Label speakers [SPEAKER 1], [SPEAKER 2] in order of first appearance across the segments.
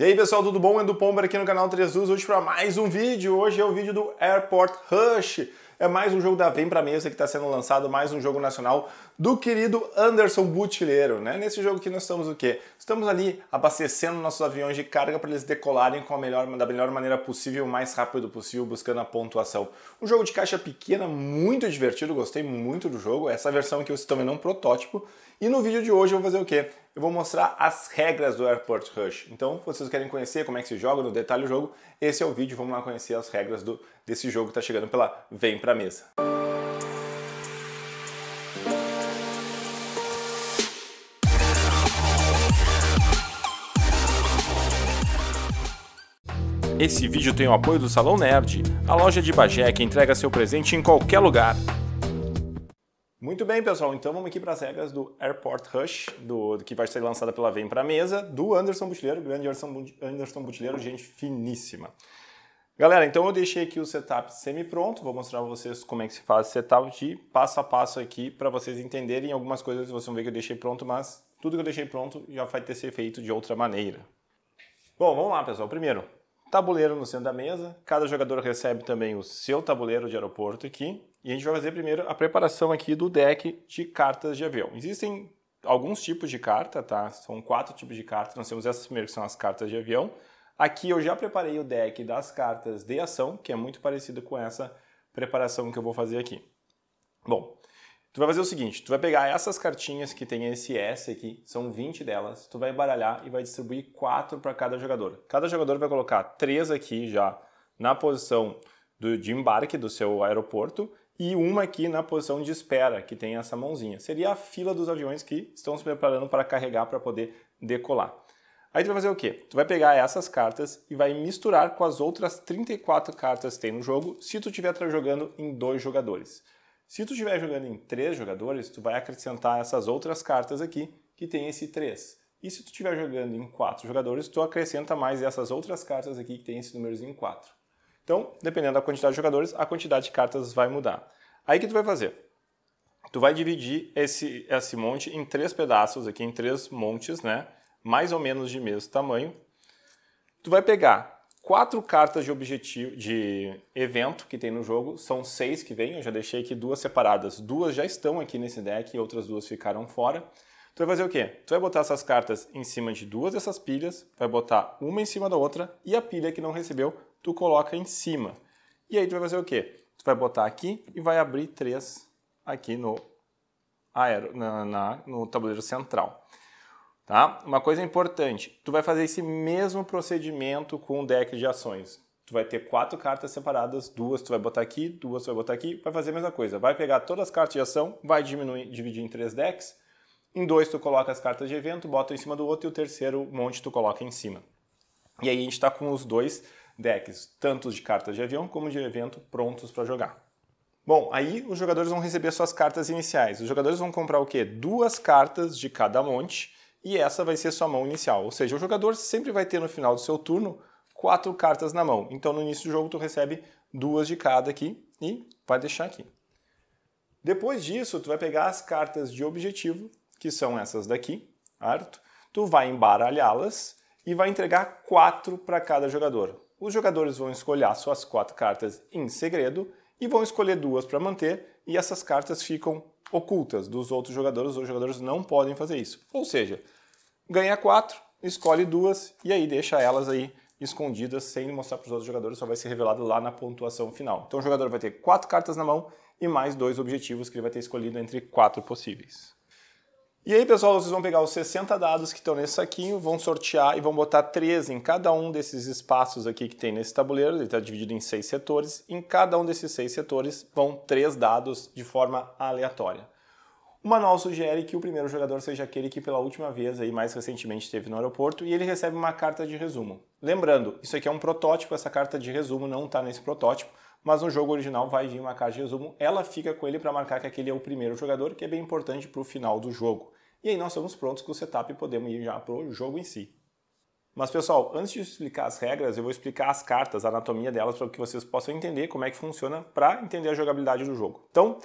[SPEAKER 1] E aí pessoal, tudo bom? Edu Pomber aqui no canal 3 Luz, hoje para mais um vídeo. Hoje é o vídeo do Airport Rush. É mais um jogo da Vem Pra Mesa que está sendo lançado, mais um jogo nacional do querido Anderson Butileiro, né? Nesse jogo que nós estamos o quê? Estamos ali abastecendo nossos aviões de carga para eles decolarem com a melhor, da melhor maneira possível, o mais rápido possível, buscando a pontuação. Um jogo de caixa pequena, muito divertido, gostei muito do jogo. Essa versão que eu estou vendo é um protótipo e no vídeo de hoje eu vou fazer o quê? Eu vou mostrar as regras do Airport Rush. Então, vocês querem conhecer como é que se joga, no detalhe o jogo, esse é o vídeo, vamos lá conhecer as regras do, desse jogo que está chegando pela Vem Pra Mesa. Esse vídeo tem o apoio do Salão Nerd, a loja de Bagé que entrega seu presente em qualquer lugar. Muito bem, pessoal. Então vamos aqui para as regras do Airport Rush, do, do que vai ser lançada pela Vem para a mesa, do Anderson Butileiro, grande Anderson Butileiro, gente finíssima. Galera, então eu deixei aqui o setup semi-pronto, vou mostrar para vocês como é que se faz o setup de passo a passo aqui para vocês entenderem algumas coisas, vocês vão ver que eu deixei pronto, mas tudo que eu deixei pronto já vai ter ser feito de outra maneira. Bom, vamos lá, pessoal. Primeiro, tabuleiro no centro da mesa, cada jogador recebe também o seu tabuleiro de aeroporto aqui, e a gente vai fazer primeiro a preparação aqui do deck de cartas de avião. Existem alguns tipos de carta, tá? São quatro tipos de cartas. Nós temos essas primeiras que são as cartas de avião. Aqui eu já preparei o deck das cartas de ação, que é muito parecido com essa preparação que eu vou fazer aqui. Bom, tu vai fazer o seguinte, tu vai pegar essas cartinhas que tem esse S aqui, são 20 delas, tu vai baralhar e vai distribuir quatro para cada jogador. Cada jogador vai colocar três aqui já na posição do, de embarque do seu aeroporto e uma aqui na posição de espera, que tem essa mãozinha. Seria a fila dos aviões que estão se preparando para carregar para poder decolar. Aí tu vai fazer o quê? Tu vai pegar essas cartas e vai misturar com as outras 34 cartas que tem no jogo, se tu estiver jogando em dois jogadores. Se tu estiver jogando em três jogadores, tu vai acrescentar essas outras cartas aqui, que tem esse 3. E se tu estiver jogando em quatro jogadores, tu acrescenta mais essas outras cartas aqui que tem esse númerozinho 4. Então, dependendo da quantidade de jogadores, a quantidade de cartas vai mudar. Aí o que tu vai fazer? Tu vai dividir esse, esse monte em três pedaços aqui, em três montes, né? Mais ou menos de mesmo tamanho. Tu vai pegar quatro cartas de objetivo, de evento que tem no jogo, são seis que vêm, eu já deixei aqui duas separadas. Duas já estão aqui nesse deck e outras duas ficaram fora. Tu vai fazer o quê? Tu vai botar essas cartas em cima de duas dessas pilhas, vai botar uma em cima da outra e a pilha que não recebeu tu coloca em cima. E aí tu vai fazer o quê? Tu vai botar aqui e vai abrir três aqui no, aero, na, na, no tabuleiro central. Tá? Uma coisa importante, tu vai fazer esse mesmo procedimento com o deck de ações. Tu vai ter quatro cartas separadas, duas tu vai botar aqui, duas tu vai botar aqui, vai fazer a mesma coisa. Vai pegar todas as cartas de ação, vai diminuir, dividir em três decks, em dois tu coloca as cartas de evento, bota em cima do outro e o terceiro monte tu coloca em cima. E aí a gente está com os dois decks tanto de cartas de avião como de evento prontos para jogar. Bom, aí os jogadores vão receber suas cartas iniciais. Os jogadores vão comprar o quê? Duas cartas de cada monte e essa vai ser sua mão inicial. Ou seja, o jogador sempre vai ter no final do seu turno quatro cartas na mão. Então no início do jogo tu recebe duas de cada aqui e vai deixar aqui. Depois disso, tu vai pegar as cartas de objetivo, que são essas daqui, certo? Tu vai embaralhá-las e vai entregar quatro para cada jogador os jogadores vão escolher suas quatro cartas em segredo e vão escolher duas para manter, e essas cartas ficam ocultas dos outros jogadores, os jogadores não podem fazer isso. Ou seja, ganha quatro, escolhe duas e aí deixa elas aí escondidas sem mostrar para os outros jogadores, só vai ser revelado lá na pontuação final. Então o jogador vai ter quatro cartas na mão e mais dois objetivos que ele vai ter escolhido entre quatro possíveis. E aí, pessoal, vocês vão pegar os 60 dados que estão nesse saquinho, vão sortear e vão botar três em cada um desses espaços aqui que tem nesse tabuleiro. Ele está dividido em seis setores. Em cada um desses seis setores vão três dados de forma aleatória. O manual sugere que o primeiro jogador seja aquele que pela última vez aí mais recentemente esteve no aeroporto e ele recebe uma carta de resumo. Lembrando, isso aqui é um protótipo, essa carta de resumo não está nesse protótipo mas no jogo original vai vir uma caixa de resumo, ela fica com ele para marcar que aquele é o primeiro jogador, que é bem importante para o final do jogo. E aí nós estamos prontos com o setup e podemos ir já para o jogo em si. Mas pessoal, antes de explicar as regras, eu vou explicar as cartas, a anatomia delas, para que vocês possam entender como é que funciona para entender a jogabilidade do jogo. Então,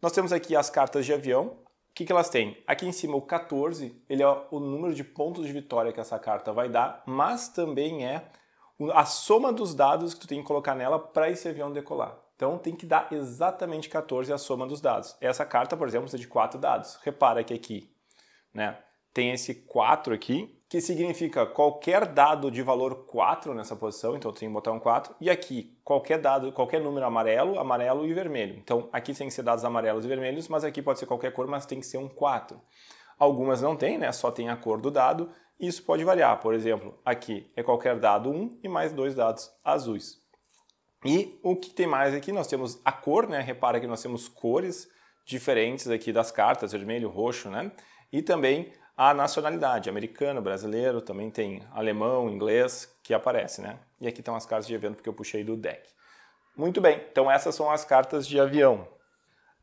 [SPEAKER 1] nós temos aqui as cartas de avião. O que, que elas têm? Aqui em cima o 14, ele é o número de pontos de vitória que essa carta vai dar, mas também é a soma dos dados que tu tem que colocar nela para esse avião decolar. Então tem que dar exatamente 14 a soma dos dados. Essa carta, por exemplo, precisa de 4 dados. Repara que aqui né, tem esse 4 aqui, que significa qualquer dado de valor 4 nessa posição, então tem que botar um 4, e aqui qualquer dado, qualquer número amarelo, amarelo e vermelho. Então aqui tem que ser dados amarelos e vermelhos, mas aqui pode ser qualquer cor, mas tem que ser um 4. Algumas não tem, né? Só tem a cor do dado isso pode variar, por exemplo, aqui é qualquer dado 1 e mais dois dados azuis. E o que tem mais aqui? Nós temos a cor, né? Repara que nós temos cores diferentes aqui das cartas, vermelho, roxo, né? E também a nacionalidade, americano, brasileiro, também tem alemão, inglês, que aparece, né? E aqui estão as cartas de evento que eu puxei do deck. Muito bem, então essas são as cartas de avião.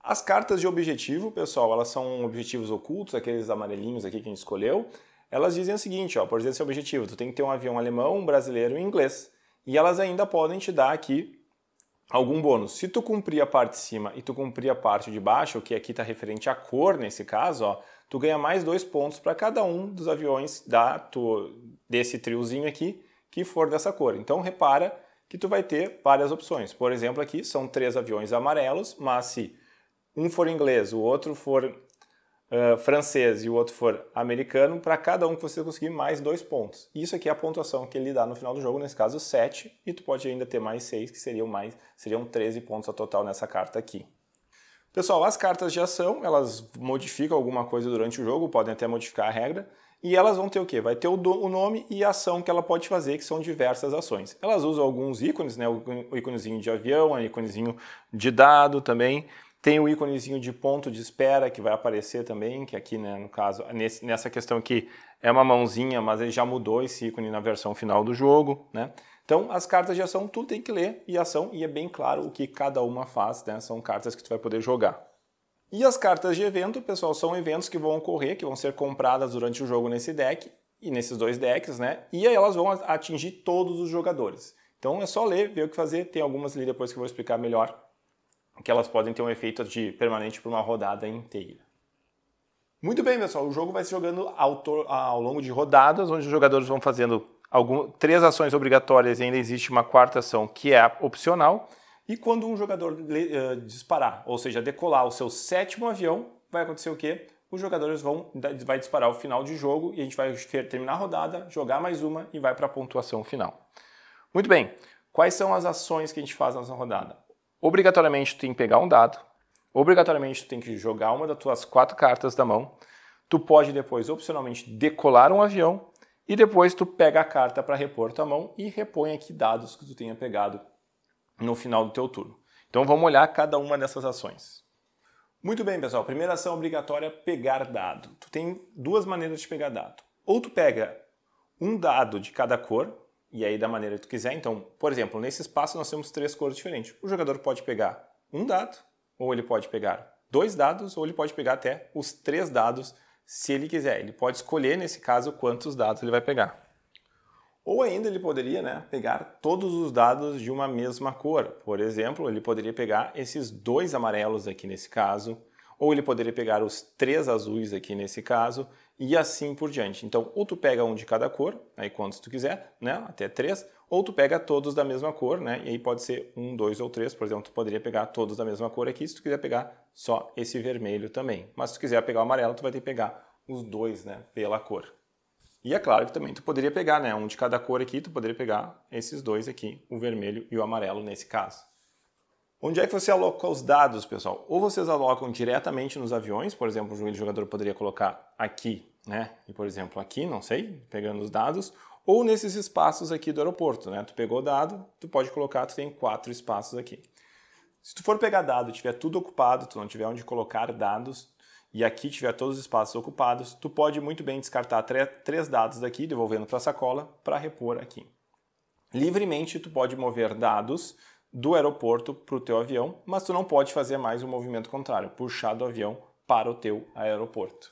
[SPEAKER 1] As cartas de objetivo, pessoal, elas são objetivos ocultos, aqueles amarelinhos aqui que a gente escolheu elas dizem o seguinte, ó, por exemplo, seu objetivo, tu tem que ter um avião alemão, um brasileiro e um inglês. E elas ainda podem te dar aqui algum bônus. Se tu cumprir a parte de cima e tu cumprir a parte de baixo, que aqui está referente à cor nesse caso, ó, tu ganha mais dois pontos para cada um dos aviões da desse triozinho aqui que for dessa cor. Então repara que tu vai ter várias opções. Por exemplo, aqui são três aviões amarelos, mas se um for inglês, o outro for uh, francês e o outro for americano, para cada um que você conseguir mais dois pontos. Isso aqui é a pontuação que ele dá no final do jogo, nesse caso 7, e tu pode ainda ter mais 6, que seriam mais seriam 13 pontos a total nessa carta aqui. Pessoal, as cartas de ação, elas modificam alguma coisa durante o jogo, podem até modificar a regra, e elas vão ter o quê? Vai ter o, do, o, nome e a ação que ela pode fazer, que são diversas ações. Elas usam alguns ícones, né? O íconezinho de avião, o íconezinho de dado também. Tem o íconezinho de ponto de espera que vai aparecer também, que aqui, né, no caso, nesse, nessa questão aqui é uma mãozinha, mas ele já mudou esse ícone na versão final do jogo, né? Então, as cartas de ação tu tem que ler e ação, e é bem claro o que cada uma faz, né? São cartas que tu vai poder jogar. E as cartas de evento, pessoal, são eventos que vão ocorrer, que vão ser compradas durante o jogo nesse deck e nesses dois decks, né? E aí elas vão atingir todos os jogadores. Então é só ler, ver o que fazer. Tem algumas ali depois que eu vou explicar melhor que elas podem ter um efeito de permanente por uma rodada inteira. Muito bem, pessoal. O jogo vai se jogando ao, ao longo de rodadas, onde os jogadores vão fazendo algum, três ações obrigatórias e ainda existe uma quarta ação que é opcional. E quando um jogador uh, disparar, ou seja, decolar o seu sétimo avião, vai acontecer o quê? Os jogadores vão vai disparar o final de jogo e a gente vai terminar a rodada, jogar mais uma e vai para a pontuação final. Muito bem. Quais são as ações que a gente faz nessa rodada? obrigatoriamente tu tem que pegar um dado, obrigatoriamente tu tem que jogar uma das tuas quatro cartas da mão, tu pode depois opcionalmente decolar um avião e depois tu pega a carta para repor tua mão e repõe aqui dados que tu tenha pegado no final do teu turno. Então vamos olhar cada uma dessas ações. Muito bem, pessoal. Primeira ação obrigatória, pegar dado. Tu tem duas maneiras de pegar dado. Ou tu pega um dado de cada cor, e aí da maneira que tu quiser. Então, por exemplo, nesse espaço nós temos três cores diferentes. O jogador pode pegar um dado, ou ele pode pegar dois dados, ou ele pode pegar até os três dados, se ele quiser. Ele pode escolher, nesse caso, quantos dados ele vai pegar. Ou ainda ele poderia né, pegar todos os dados de uma mesma cor. Por exemplo, ele poderia pegar esses dois amarelos aqui nesse caso, ou ele poderia pegar os três azuis aqui nesse caso, e assim por diante. Então, ou tu pega um de cada cor, aí quantos tu quiser, né, até três, ou tu pega todos da mesma cor, né, e aí pode ser um, dois ou três, por exemplo, tu poderia pegar todos da mesma cor aqui, se tu quiser pegar só esse vermelho também. Mas se tu quiser pegar o amarelo, tu vai ter que pegar os dois, né, pela cor. E é claro que também tu poderia pegar, né, um de cada cor aqui, tu poderia pegar esses dois aqui, o vermelho e o amarelo nesse caso. Onde é que você aloca os dados, pessoal? Ou vocês alocam diretamente nos aviões, por exemplo, o jogador poderia colocar aqui, né? E por exemplo, aqui, não sei, pegando os dados, ou nesses espaços aqui do aeroporto, né? Tu pegou o dado, tu pode colocar, tu tem quatro espaços aqui. Se tu for pegar dado, tiver tudo ocupado, tu não tiver onde colocar dados e aqui tiver todos os espaços ocupados, tu pode muito bem descartar três dados daqui, devolvendo para a sacola para repor aqui. Livremente tu pode mover dados do aeroporto para o teu avião, mas tu não pode fazer mais o movimento contrário, puxar do avião para o teu aeroporto.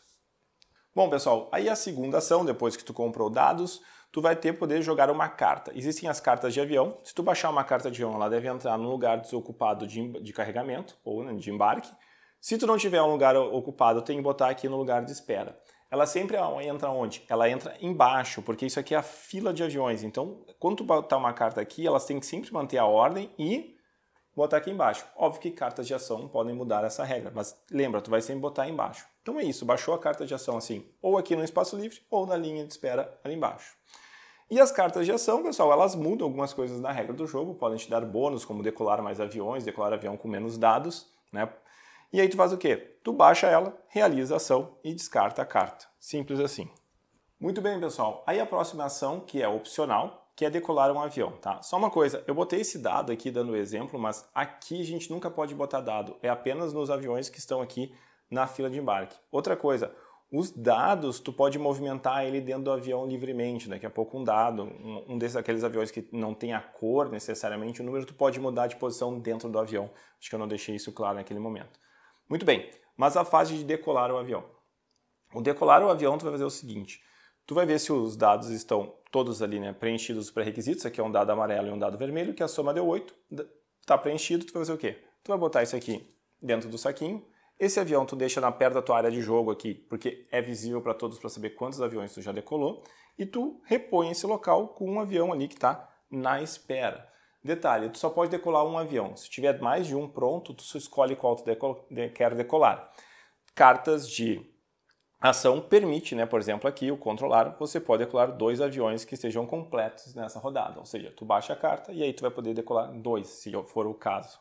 [SPEAKER 1] Bom, pessoal, aí a segunda ação, depois que tu comprou dados, tu vai ter poder jogar uma carta. Existem as cartas de avião. Se tu baixar uma carta de avião, ela deve entrar no lugar desocupado de, de carregamento ou né, de embarque. Se tu não tiver um lugar ocupado, tem que botar aqui no lugar de espera ela sempre entra onde? Ela entra embaixo, porque isso aqui é a fila de aviões. Então, quando tu botar uma carta aqui, elas têm que sempre manter a ordem e botar aqui embaixo. Óbvio que cartas de ação podem mudar essa regra, mas lembra, tu vai sempre botar embaixo. Então é isso, baixou a carta de ação assim, ou aqui no espaço livre, ou na linha de espera ali embaixo. E as cartas de ação, pessoal, elas mudam algumas coisas na regra do jogo, podem te dar bônus, como decolar mais aviões, decolar avião com menos dados, né? E aí tu faz o quê? Tu baixa ela, realiza a ação e descarta a carta. Simples assim. Muito bem, pessoal. Aí a próxima ação, que é opcional, que é decolar um avião, tá? Só uma coisa, eu botei esse dado aqui dando exemplo, mas aqui a gente nunca pode botar dado, é apenas nos aviões que estão aqui na fila de embarque. Outra coisa, os dados, tu pode movimentar ele dentro do avião livremente. Daqui a pouco um dado, um, um desses aqueles aviões que não tem a cor necessariamente, o número, tu pode mudar de posição dentro do avião. Acho que eu não deixei isso claro naquele momento. Muito bem, mas a fase de decolar o avião. O decolar o avião, tu vai fazer o seguinte, tu vai ver se os dados estão todos ali, né, preenchidos os pré-requisitos, aqui é um dado amarelo e um dado vermelho, que a soma deu 8, tá preenchido, tu vai fazer o quê? Tu vai botar isso aqui dentro do saquinho, esse avião tu deixa na perto da tua área de jogo aqui, porque é visível para todos para saber quantos aviões tu já decolou, e tu repõe esse local com um avião ali que está na espera. Detalhe, tu só pode decolar um avião. Se tiver mais de um pronto, tu só escolhe qual tu deco de quer decolar. Cartas de ação permite, né, por exemplo, aqui o controlar, você pode decolar dois aviões que estejam completos nessa rodada. Ou seja, tu baixa a carta e aí tu vai poder decolar dois, se for o caso.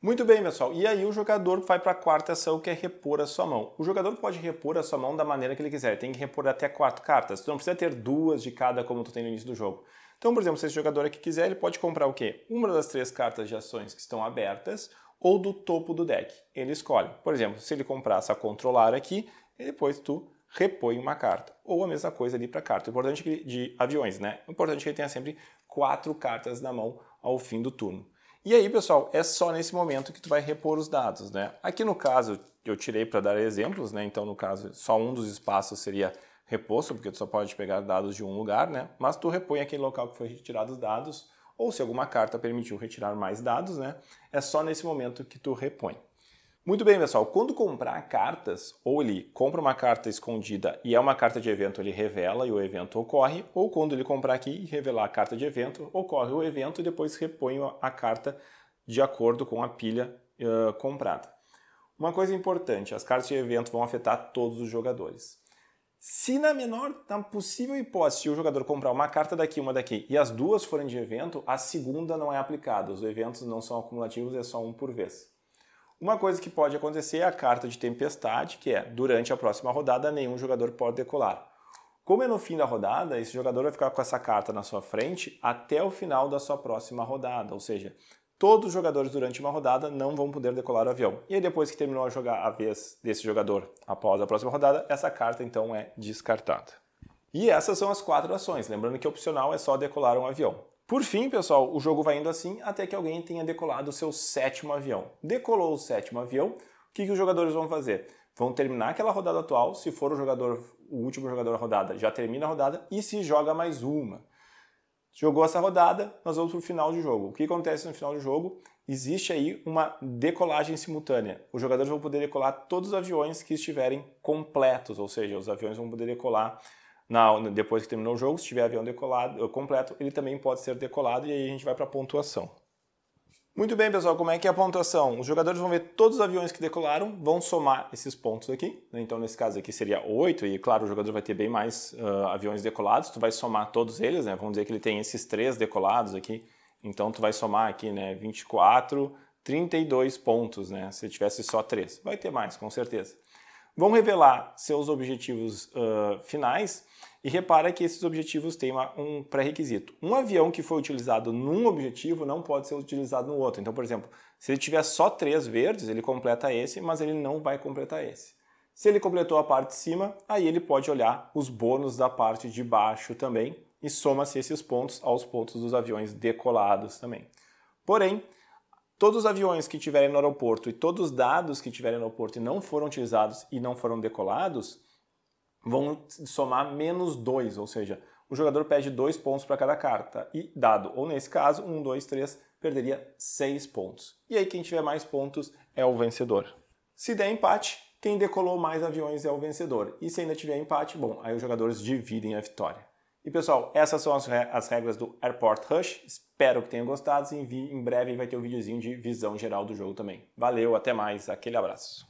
[SPEAKER 1] Muito bem, pessoal. E aí o jogador vai para a quarta ação, que é repor a sua mão. O jogador pode repor a sua mão da maneira que ele quiser. Ele tem que repor até quatro cartas. Tu não precisa ter duas de cada como tu tem no início do jogo. Então, por exemplo, se esse jogador aqui quiser, ele pode comprar o quê? Uma das três cartas de ações que estão abertas ou do topo do deck. Ele escolhe. Por exemplo, se ele comprar essa controlar aqui, depois tu repõe uma carta. Ou a mesma coisa ali para carta. O importante é que, de aviões, né? O importante é que ele tenha sempre quatro cartas na mão ao fim do turno. E aí, pessoal, é só nesse momento que tu vai repor os dados, né? Aqui no caso, eu tirei para dar exemplos, né? Então, no caso, só um dos espaços seria reposto, porque tu só pode pegar dados de um lugar, né? Mas tu repõe aquele local que foi retirado os dados, ou se alguma carta permitiu retirar mais dados, né? É só nesse momento que tu repõe. Muito bem, pessoal. Quando comprar cartas, ou ele compra uma carta escondida e é uma carta de evento, ele revela e o evento ocorre, ou quando ele comprar aqui e revelar a carta de evento, ocorre o evento e depois repõe a carta de acordo com a pilha uh, comprada. Uma coisa importante: as cartas de evento vão afetar todos os jogadores. Se na menor na possível hipótese o jogador comprar uma carta daqui, uma daqui e as duas forem de evento, a segunda não é aplicada. Os eventos não são acumulativos, é só um por vez. Uma coisa que pode acontecer é a carta de tempestade, que é durante a próxima rodada nenhum jogador pode decolar. Como é no fim da rodada, esse jogador vai ficar com essa carta na sua frente até o final da sua próxima rodada, ou seja, todos os jogadores durante uma rodada não vão poder decolar o avião. E aí, depois que terminou a jogar a vez desse jogador após a próxima rodada, essa carta então é descartada. E essas são as quatro ações, lembrando que opcional é só decolar um avião. Por fim, pessoal, o jogo vai indo assim até que alguém tenha decolado o seu sétimo avião. Decolou o sétimo avião, o que, que os jogadores vão fazer? Vão terminar aquela rodada atual, se for o jogador, o último jogador da rodada, já termina a rodada e se joga mais uma. Jogou essa rodada, nós vamos para o final de jogo. O que acontece no final de jogo? Existe aí uma decolagem simultânea. Os jogadores vão poder decolar todos os aviões que estiverem completos, ou seja, os aviões vão poder decolar na, depois que terminou o jogo. Se tiver avião decolado completo, ele também pode ser decolado e aí a gente vai para a pontuação. Muito bem, pessoal, como é que é a pontuação? Os jogadores vão ver todos os aviões que decolaram, vão somar esses pontos aqui. Né? Então, nesse caso aqui seria 8, e claro, o jogador vai ter bem mais uh, aviões decolados. Tu vai somar todos eles, né? Vamos dizer que ele tem esses três decolados aqui. Então, tu vai somar aqui, né, 24, 32 pontos, né? Se tivesse só três, Vai ter mais, com certeza. Vão revelar seus objetivos uh, finais e repara que esses objetivos têm um pré-requisito. Um avião que foi utilizado num objetivo não pode ser utilizado no outro. Então, por exemplo, se ele tiver só três verdes, ele completa esse, mas ele não vai completar esse. Se ele completou a parte de cima, aí ele pode olhar os bônus da parte de baixo também e soma-se esses pontos aos pontos dos aviões decolados também. Porém, todos os aviões que estiverem no aeroporto e todos os dados que estiverem no aeroporto e não foram utilizados e não foram decolados, vão somar menos 2, ou seja, o jogador perde 2 pontos para cada carta. E dado, ou nesse caso, 1, 2, 3, perderia 6 pontos. E aí quem tiver mais pontos é o vencedor. Se der empate, quem decolou mais aviões é o vencedor. E se ainda tiver empate, bom, aí os jogadores dividem a vitória. E pessoal, essas são as regras do Airport Rush. Espero que tenham gostado e em breve vai ter um videozinho de visão geral do jogo também. Valeu, até mais, aquele abraço.